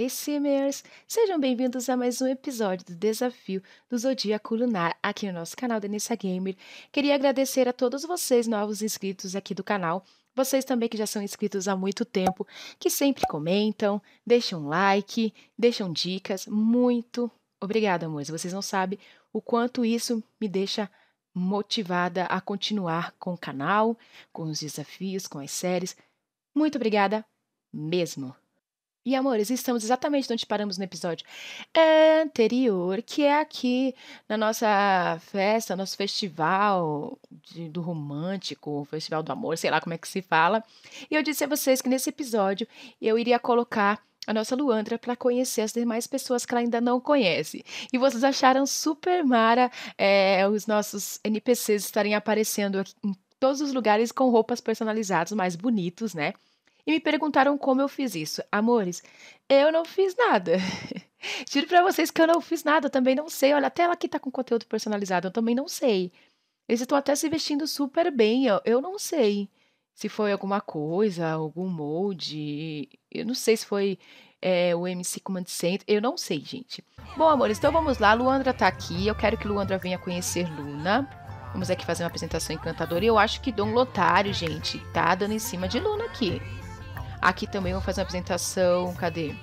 aí, Simmers! Sejam bem-vindos a mais um episódio do Desafio do Zodíaco Lunar aqui no nosso canal Denissa Gamer. Queria agradecer a todos vocês novos inscritos aqui do canal, vocês também que já são inscritos há muito tempo, que sempre comentam, deixam like, deixam dicas. Muito obrigada, amores! Vocês não sabem o quanto isso me deixa motivada a continuar com o canal, com os desafios, com as séries. Muito obrigada mesmo! E amores, estamos exatamente onde paramos no episódio anterior, que é aqui na nossa festa, nosso festival de, do romântico, festival do amor, sei lá como é que se fala. E eu disse a vocês que nesse episódio eu iria colocar a nossa Luandra para conhecer as demais pessoas que ela ainda não conhece. E vocês acharam super mara é, os nossos NPCs estarem aparecendo aqui em todos os lugares com roupas personalizadas mais bonitos, né? e me perguntaram como eu fiz isso. Amores, eu não fiz nada. Tiro para vocês que eu não fiz nada, eu também não sei. Olha, até ela que tá com conteúdo personalizado, eu também não sei. Eles estão até se vestindo super bem, eu, eu não sei se foi alguma coisa, algum molde. Eu não sei se foi é, o MC Command Center, eu não sei, gente. Bom, amores, então vamos lá. Luandra tá aqui, eu quero que Luandra venha conhecer Luna. Vamos aqui fazer uma apresentação encantadora. E eu acho que Dom Lotário, gente, tá dando em cima de Luna aqui. Aqui também vou fazer uma apresentação. Cadê?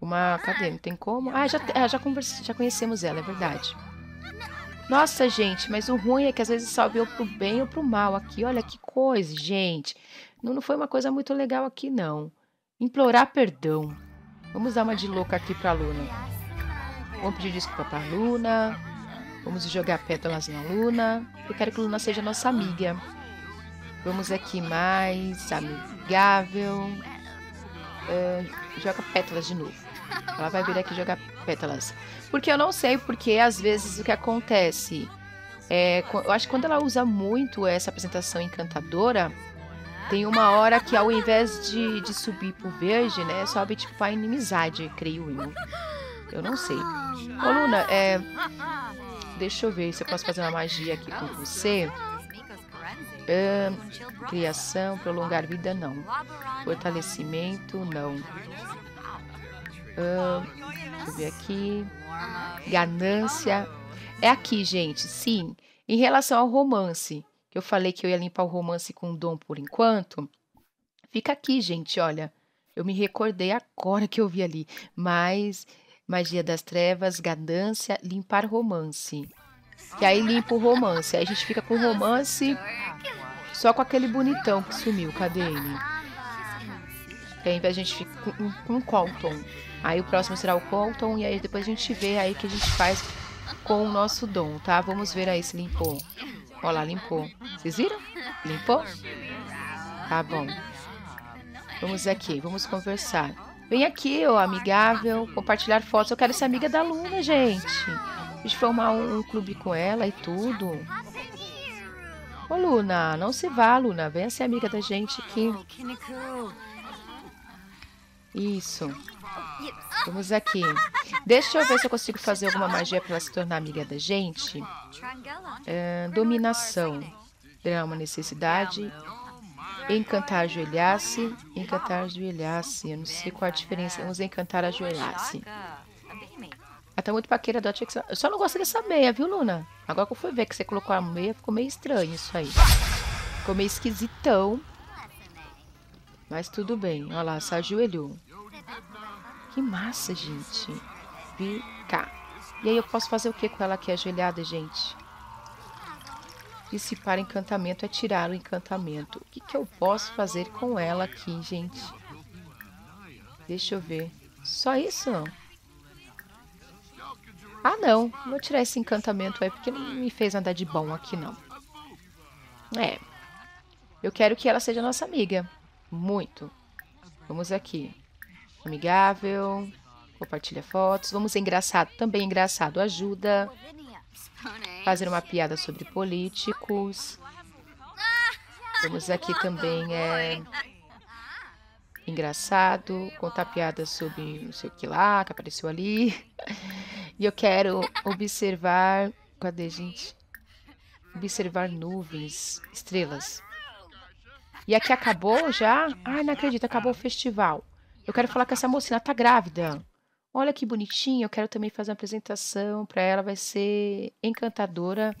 Uma. Cadê? Não tem como? Ah, já, ah, já, converse, já conhecemos ela, é verdade. Nossa, gente, mas o ruim é que às vezes salve ou pro bem ou pro mal aqui. Olha que coisa, gente. Não, não foi uma coisa muito legal aqui, não. Implorar perdão. Vamos dar uma de louca aqui pra Luna. Vamos pedir desculpa pra Luna. Vamos jogar pétalas na Luna. Eu quero que Luna seja nossa amiga. Vamos aqui mais amigável. Uh, joga pétalas de novo. Ela vai vir aqui jogar pétalas. Porque eu não sei porque às vezes o que acontece. É, eu acho que quando ela usa muito essa apresentação encantadora, tem uma hora que ao invés de, de subir pro verde, né, sobe tipo a inimizade, creio eu. Eu não sei. Ô Luna, é. Deixa eu ver se eu posso fazer uma magia aqui com você criação, prolongar vida, não. Fortalecimento, não. deixa eu ver aqui. Ganância. É aqui, gente, sim. Em relação ao romance, que eu falei que eu ia limpar o romance com dom por enquanto, fica aqui, gente, olha. Eu me recordei agora que eu vi ali. Mas magia das trevas, ganância, limpar romance. E aí limpa o romance. Aí a gente fica com o romance só com aquele bonitão que sumiu. Cadê ele? E aí a gente fica com, com o Colton. Aí o próximo será o Colton. E aí depois a gente vê aí que a gente faz com o nosso dom, tá? Vamos ver aí se limpou. Olha lá, limpou. Vocês viram? Limpou? Tá bom. Vamos aqui, vamos conversar. Vem aqui, ô amigável, compartilhar fotos. Eu quero ser amiga da Luna, gente de formar um, um clube com ela e tudo. Ô Luna, não se vá, Luna. Venha ser amiga da gente aqui. Isso. Vamos aqui. Deixa eu ver se eu consigo fazer alguma magia para ela se tornar amiga da gente. É, dominação. Terá uma necessidade. Encantar ajoelhar-se. Encantar ajoelhar-se. Eu não sei qual a diferença. Vamos encantar ajoelhar-se. Até muito paqueira do Atix. Eu só não gosto dessa meia, viu, Luna? Agora que eu fui ver que você colocou a meia, ficou meio estranho isso aí. Ficou meio esquisitão. Mas tudo bem. Olha lá, se ajoelhou. Que massa, gente. Fica. E aí eu posso fazer o que com ela aqui é ajoelhada, gente? Dissipar encantamento é tirar o encantamento. O que, que eu posso fazer com ela aqui, gente? Deixa eu ver. Só isso? não? Ah não, vou tirar esse encantamento aí, porque não me fez andar de bom aqui não. É, eu quero que ela seja nossa amiga. Muito. Vamos aqui. Amigável, compartilha fotos. Vamos engraçado, também engraçado, ajuda. Fazer uma piada sobre políticos. Vamos aqui também, é engraçado, contar piadas sobre não sei o que lá, que apareceu ali. E eu quero observar. Cadê, gente? Observar nuvens, estrelas. E aqui acabou já? Ai, não acredito, acabou o festival. Eu quero falar que essa mocinha tá grávida. Olha que bonitinha, eu quero também fazer uma apresentação para ela, vai ser encantadora,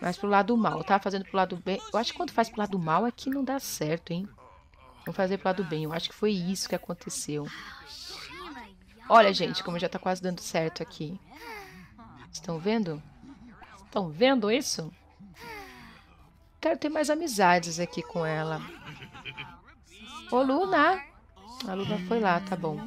mas pro lado mal, tá? Fazendo pro lado bem. Eu acho que quando faz pro lado mal é que não dá certo, hein? Vamos fazer pro lado bem. Eu acho que foi isso que aconteceu. Olha, gente, como já tá quase dando certo aqui. Estão vendo? Estão vendo isso? Quero ter mais amizades aqui com ela. Ô, Luna! A Luna foi lá, tá bom.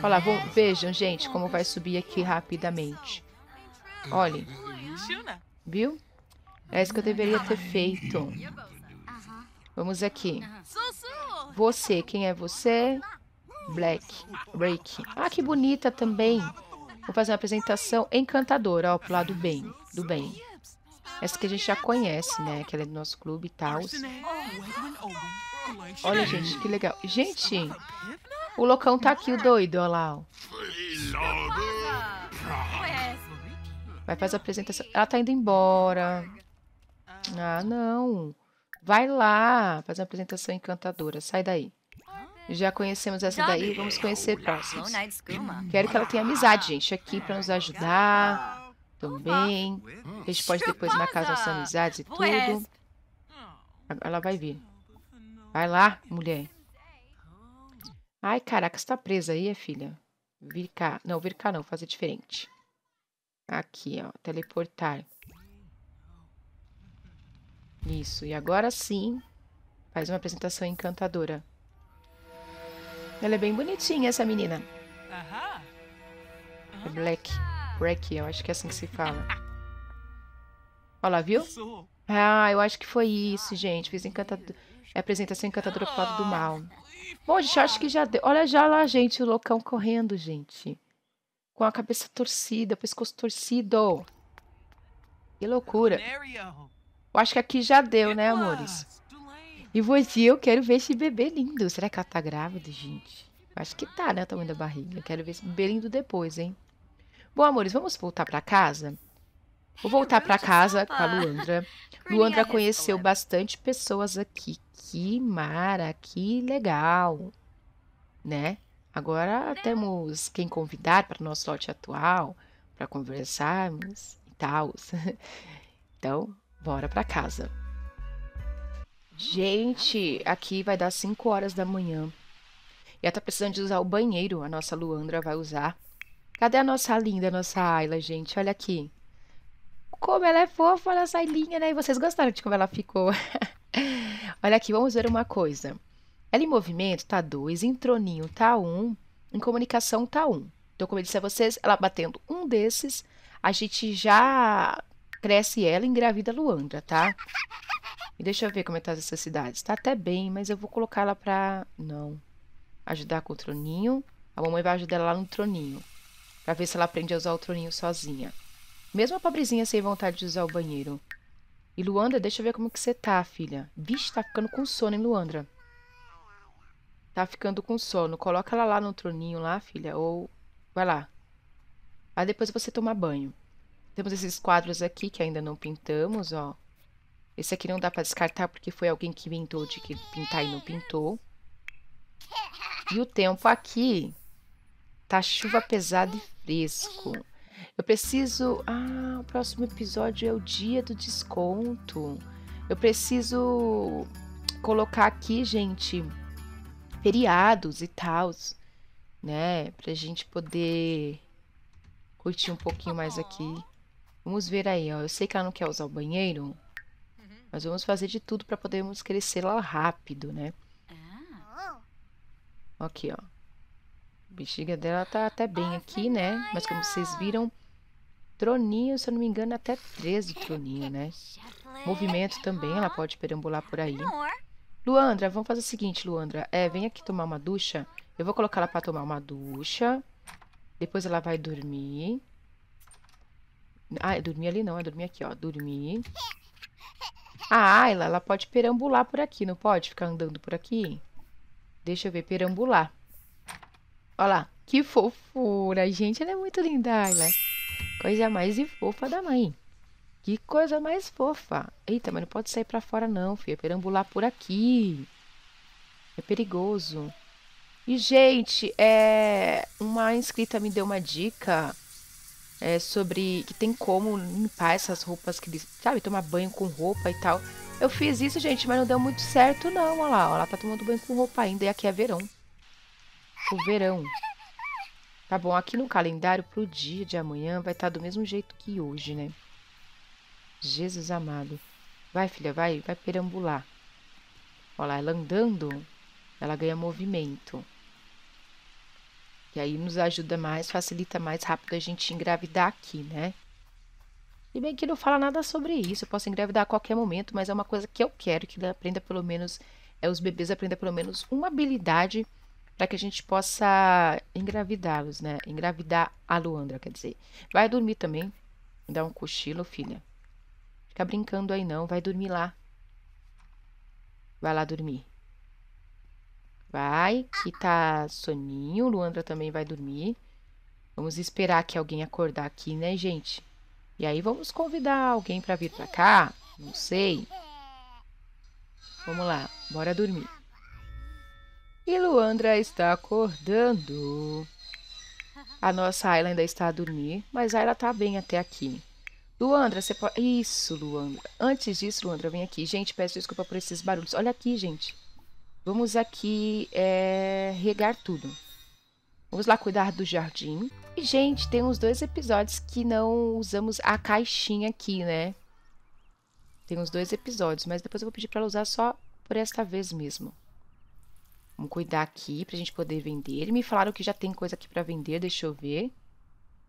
Olha lá, vejam, gente, como vai subir aqui rapidamente. Olhem. Viu? É isso que eu deveria ter feito. Vamos aqui. Você, quem é você? Black, Break. Ah, que bonita também. Vou fazer uma apresentação encantadora, ó, pro lado bem, do bem. Essa que a gente já conhece, né? Que ela é do nosso clube e tal. Olha, gente, que legal. Gente, o loucão tá aqui, o doido, olha lá, ó. Vai fazer a apresentação. Ela tá indo embora. Ah, não. Vai lá fazer uma apresentação encantadora. Sai daí. Já conhecemos essa daí, vamos conhecer próximos. Quero que ela tenha amizade, gente, aqui para nos ajudar. Também. Responde depois na casa nossas amizades e é tudo. Ela vai vir. Vai lá, mulher. Ai, caraca, você tá presa aí, filha? Vir cá. Não, vir cá não, fazer diferente. Aqui, ó, teleportar. Isso, e agora sim, faz uma apresentação encantadora. Ela é bem bonitinha, essa menina. É Black. Black, eu acho que é assim que se fala. Olha lá, viu? Ah, eu acho que foi isso, gente. Fiz encantador... É apresentação encantadora pro lado do mal. Bom, gente, acho que já deu. Olha já lá, gente, o loucão correndo, gente. Com a cabeça torcida, o pescoço torcido. Que loucura. Eu acho que aqui já deu, né, amores? E você, eu quero ver esse bebê lindo. Será que ela tá grávida, gente? Eu acho que tá, né, o tamanho da barriga. Eu quero ver esse bebê lindo depois, hein? Bom, amores, vamos voltar para casa? Vou voltar para casa com a Luandra. Luandra conheceu bastante pessoas aqui. Que mara, que legal, né? Agora né? temos quem convidar para nosso lote atual, para conversarmos e tal. Então, Bora para casa. Gente, aqui vai dar 5 horas da manhã. E ela tá precisando de usar o banheiro. A nossa Luandra vai usar. Cadê a nossa linda, nossa Ayla, gente? Olha aqui. Como ela é fofa, nossa Ailinha, né? E vocês gostaram de como ela ficou. Olha aqui, vamos ver uma coisa. Ela em movimento tá 2, em troninho tá 1, um, em comunicação tá 1. Um. Então, como eu disse a vocês, ela batendo um desses, a gente já cresce ela e engravida Luandra, tá? E deixa eu ver como é que tá essas cidades. Tá até bem, mas eu vou colocar ela pra... Não. Ajudar com o troninho. A mamãe vai ajudar ela lá no troninho. Pra ver se ela aprende a usar o troninho sozinha. Mesmo a pobrezinha sem vontade de usar o banheiro. E Luandra, deixa eu ver como que você tá, filha. Vixe, tá ficando com sono, hein, Luandra? Tá ficando com sono. Coloca ela lá no troninho lá, filha. Ou... Vai lá. Aí depois você toma banho. Temos esses quadros aqui que ainda não pintamos, ó. Esse aqui não dá para descartar porque foi alguém que inventou de que pintar e não pintou. E o tempo aqui tá chuva pesada e fresco. Eu preciso... Ah, o próximo episódio é o dia do desconto. Eu preciso colocar aqui, gente, feriados e tal, né? Pra gente poder curtir um pouquinho mais aqui. Vamos ver aí, ó. Eu sei que ela não quer usar o banheiro, uhum. mas vamos fazer de tudo para podermos crescer lá rápido, né? Ah. Aqui, ó. A bexiga dela tá até bem ah, aqui, né? Mas como vocês viram, troninho, se eu não me engano, até 13 troninho, né? Movimento também, ela pode perambular por aí. Luandra, vamos fazer o seguinte, Luandra. É, vem aqui tomar uma ducha. Eu vou colocar ela para tomar uma ducha. Depois ela vai dormir. Ah, dormir ali não, é dormir aqui, ó. Dormir. A Ayla, ela pode perambular por aqui, não pode? Ficar andando por aqui? Deixa eu ver, perambular. Olha lá, que fofura, gente. Ela é muito linda, Ayla. Coisa mais fofa da mãe. Que coisa mais fofa. Eita, mas não pode sair pra fora não, filha. Perambular por aqui. É perigoso. E, gente, é... uma inscrita me deu uma dica é, sobre que tem como limpar essas roupas que sabe, tomar banho com roupa e tal. Eu fiz isso, gente, mas não deu muito certo, não. Olha lá, olha tá tomando banho com roupa ainda. E aqui é verão. O verão. Tá bom, aqui no calendário, pro dia de amanhã, vai estar tá do mesmo jeito que hoje, né? Jesus amado. Vai, filha, vai, vai perambular. Olha lá, ela andando, ela ganha movimento. E aí nos ajuda mais, facilita mais rápido a gente engravidar aqui, né? E bem que não fala nada sobre isso, eu posso engravidar a qualquer momento, mas é uma coisa que eu quero que aprenda pelo menos, é, os bebês aprendam pelo menos uma habilidade para que a gente possa engravidá-los, né? Engravidar a Luandra, quer dizer. Vai dormir também, dá um cochilo, filha. Fica brincando aí não, vai dormir lá. Vai lá dormir. Vai, que tá soninho. Luandra também vai dormir. Vamos esperar que alguém acordar aqui, né, gente? E aí vamos convidar alguém para vir para cá? Não sei. Vamos lá, bora dormir. E Luandra está acordando. A nossa Ayla ainda está a dormir, mas a tá bem até aqui. Luandra, você pode... Isso, Luandra. Antes disso, Luandra, vem aqui. Gente, peço desculpa por esses barulhos. Olha aqui, gente. Vamos aqui é, regar tudo. Vamos lá cuidar do jardim. E, gente, tem uns dois episódios que não usamos a caixinha aqui, né? Tem uns dois episódios, mas depois eu vou pedir para ela usar só por esta vez mesmo. Vamos cuidar aqui pra gente poder vender. me falaram que já tem coisa aqui para vender, deixa eu ver.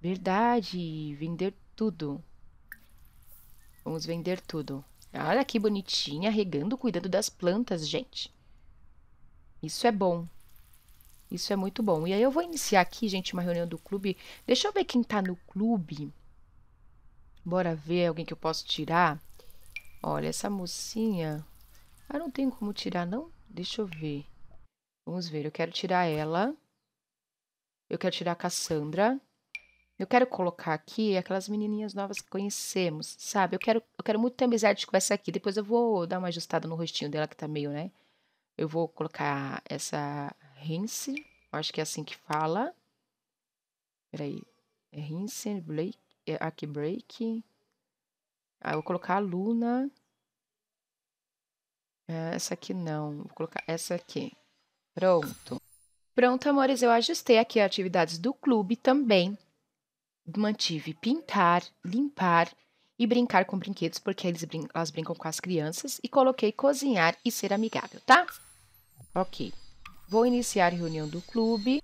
Verdade, vender tudo. Vamos vender tudo. Olha que bonitinha, regando, cuidando das plantas, gente. Isso é bom. Isso é muito bom. E aí eu vou iniciar aqui, gente, uma reunião do clube. Deixa eu ver quem tá no clube. Bora ver alguém que eu posso tirar. Olha, essa mocinha... Ah, não tem como tirar, não? Deixa eu ver. Vamos ver, eu quero tirar ela. Eu quero tirar a Cassandra. Eu quero colocar aqui aquelas menininhas novas que conhecemos, sabe? Eu quero, eu quero muito ter amizade com essa aqui. Depois eu vou dar uma ajustada no rostinho dela, que tá meio, né? Eu vou colocar essa Rinse, acho que é assim que fala. Peraí, Rince é Rinse, Blake, é aqui Break. Aí ah, vou colocar a Luna. Essa aqui não, vou colocar essa aqui. Pronto. Pronto, amores, eu ajustei aqui as atividades do clube também. Mantive pintar, limpar e brincar com brinquedos, porque eles brin elas brincam com as crianças, e coloquei cozinhar e ser amigável, tá? Ok. Vou iniciar a reunião do clube,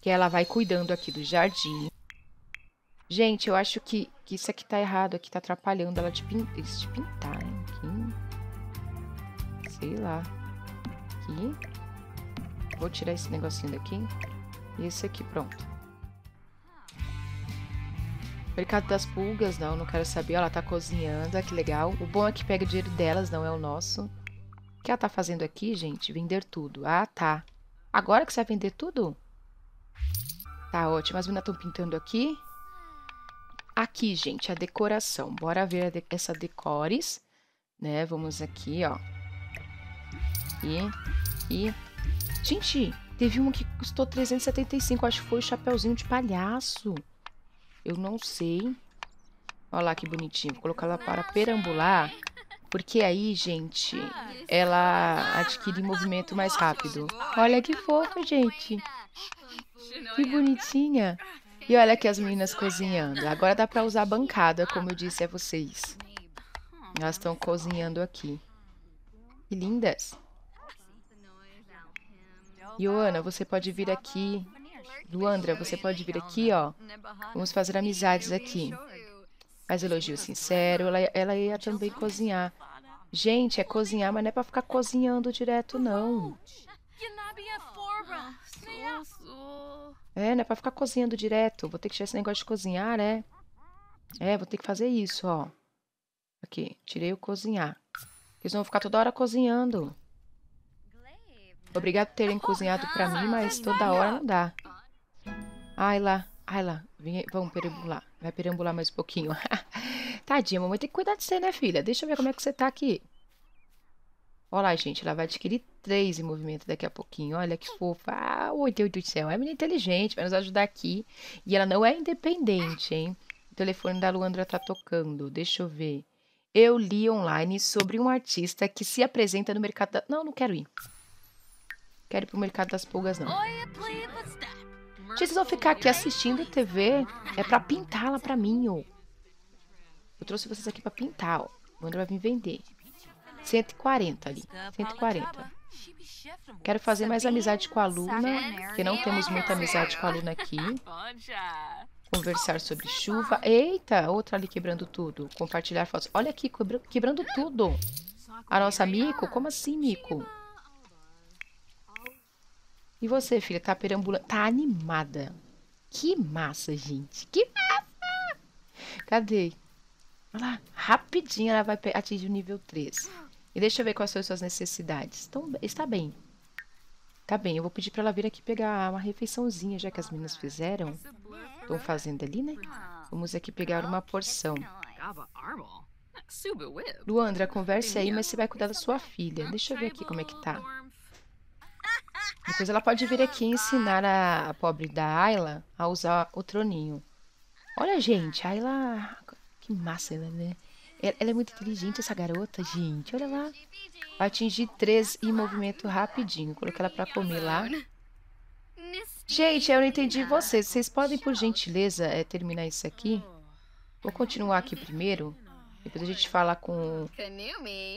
que ela vai cuidando aqui do jardim. Gente, eu acho que, que isso aqui tá errado, aqui tá atrapalhando ela de, pin de pintar, hein? Aqui. Sei lá. Aqui. Vou tirar esse negocinho daqui. E esse aqui, pronto. Mercado das pulgas, não, não quero saber. Ela tá cozinhando, que legal. O bom é que pega o dinheiro delas, não é o nosso. O que ela tá fazendo aqui, gente? Vender tudo. Ah, tá. Agora que você vai vender tudo? Tá ótimo. As meninas estão pintando aqui. Aqui, gente, a decoração. Bora ver essa decores, né? Vamos aqui, ó. E, e... Gente, teve uma que custou 375, acho que foi o chapeuzinho de palhaço. Eu não sei. Olha lá que bonitinho. Vou colocar ela para perambular. Porque aí, gente, ela adquire movimento mais rápido. Olha que fofo, gente. Que bonitinha. E olha aqui as meninas cozinhando. Agora dá para usar a bancada, como eu disse a vocês. Elas estão cozinhando aqui. Que lindas. Joana, você pode vir aqui Luandra, você pode vir aqui, ó. Vamos fazer amizades aqui. Faz elogio sincero, ela, ela ia também cozinhar. Gente, é cozinhar, mas não é pra ficar cozinhando direto, não. É, não é pra ficar cozinhando direto. Vou ter que tirar esse negócio de cozinhar, né? É, vou ter que fazer isso, ó. Aqui, tirei o cozinhar. Eles vão ficar toda hora cozinhando. Obrigado por terem cozinhado pra mim, mas toda hora não dá. Ai lá, ai lá, Vem, vamos perambular. Vai perambular mais um pouquinho. Tadinha, mamãe tem que cuidar de você, né, filha? Deixa eu ver como é que você tá aqui. Olha lá, gente, ela vai adquirir três em movimento daqui a pouquinho. Olha que fofa. Ah, oi, Deus do céu. É menina inteligente, vai nos ajudar aqui. E ela não é independente, hein? O telefone da Luandra tá tocando. Deixa eu ver. Eu li online sobre um artista que se apresenta no mercado da... Não, não quero ir. Quero ir pro mercado das pulgas, não. Oi, please, vocês vão ficar aqui assistindo TV. É pra pintá-la pra mim, ó. Eu trouxe vocês aqui pra pintar, ó. O André vai vir vender. 140 ali. 140. Quero fazer mais amizade com a Luna, porque não temos muita amizade com a Luna aqui. Conversar sobre chuva. Eita, outra ali quebrando tudo. Compartilhar fotos. Olha aqui, quebrando tudo. A nossa Mico? Como assim, Mico? E você, filha, tá perambulando. Tá animada. Que massa, gente. Que massa! Cadê? Olha lá. Rapidinho ela vai atingir o nível 3. E deixa eu ver quais são as suas necessidades. Então, está bem. Tá bem, eu vou pedir para ela vir aqui pegar uma refeiçãozinha, já que as meninas fizeram. Estão fazendo ali, né? Vamos aqui pegar uma porção. Luandra, converse aí, mas você vai cuidar da sua filha. Deixa eu ver aqui como é que tá. Depois ela pode vir aqui ensinar a, a pobre da Ayla a usar o troninho. Olha, gente, a Ayla... Que massa ela, né? Ela é muito inteligente, essa garota, gente. Olha lá. atingir três em movimento rapidinho. Coloquei ela pra comer lá. Gente, eu não entendi vocês. Vocês podem, por gentileza, é, terminar isso aqui? Vou continuar aqui primeiro. Depois a gente fala com,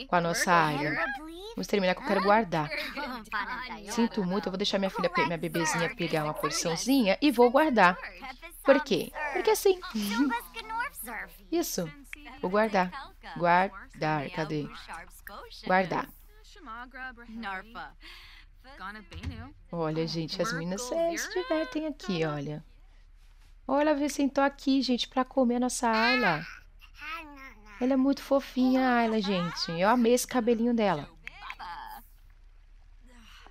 com a nossa área. Vamos terminar que eu quero guardar. Tá, Sinto muito, eu vou deixar minha filha, minha bebezinha pegar uma porçãozinha e vou guardar. Por quê? Porque assim. Isso. Vou guardar. Guardar. Cadê? Guardar. Olha, gente, as meninas se divertem aqui, olha. Olha, a sentou aqui, gente, para comer a nossa aula. Ela é muito fofinha, a Ayla, gente. Eu amei esse cabelinho dela.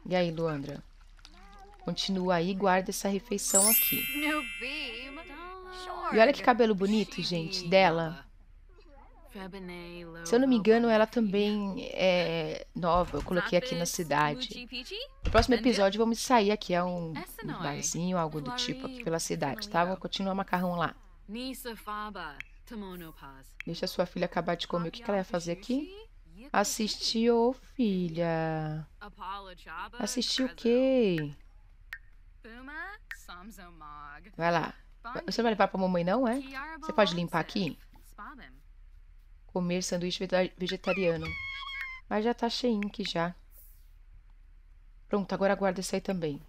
E aí, Luandra? Continua aí e guarda essa refeição aqui. E olha que cabelo bonito, gente, dela. Se eu não me engano, ela também é nova. Eu coloquei aqui na cidade. No próximo episódio, vamos sair aqui a um é. barzinho, algo do tipo, aqui pela cidade, tá? Vamos continuar o macarrão lá. Deixa sua filha acabar de comer. O que, que ela ia fazer aqui? Assistir, ô filha. Assistir o quê? Vai lá. Você vai levar pra mamãe, não, é? Você pode limpar aqui? Comer sanduíche vegetariano. Mas já tá cheio aqui já. Pronto, agora aguarda isso aí também.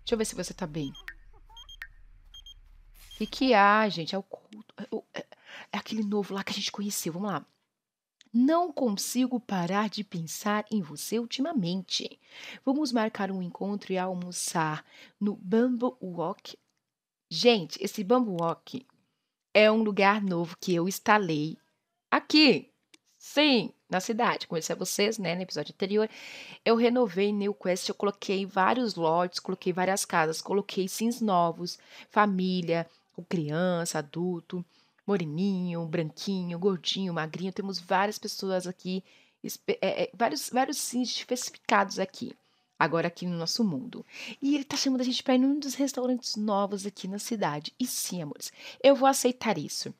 Deixa eu ver se você tá bem. O que, que há, gente? É o culto. É, é é aquele novo lá que a gente conheceu. Vamos lá. Não consigo parar de pensar em você ultimamente. Vamos marcar um encontro e almoçar no Bamboo Walk. Gente, esse Bamboo Walk é um lugar novo que eu instalei aqui. Sim, na cidade. Conheci a vocês, né, no episódio anterior. Eu renovei New Quest, eu coloquei vários lotes, coloquei várias casas, coloquei sims novos, família, criança, adulto moreninho, branquinho, gordinho, magrinho. Temos várias pessoas aqui, é, é, vários, vários sims especificados aqui, agora aqui no nosso mundo. E ele tá chamando a gente para ir num dos restaurantes novos aqui na cidade. E sim, amores, eu vou aceitar isso.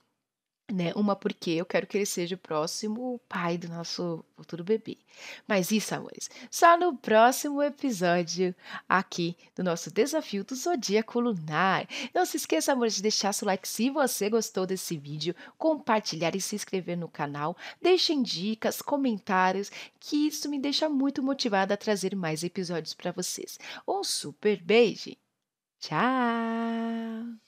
Né? Uma porque eu quero que ele seja o próximo pai do nosso futuro bebê. Mas isso, amores, só no próximo episódio aqui do nosso desafio do Zodíaco Lunar. Não se esqueça, amores, de deixar seu like se você gostou desse vídeo, compartilhar e se inscrever no canal. Deixem dicas, comentários, que isso me deixa muito motivada a trazer mais episódios para vocês. Um super beijo! Tchau!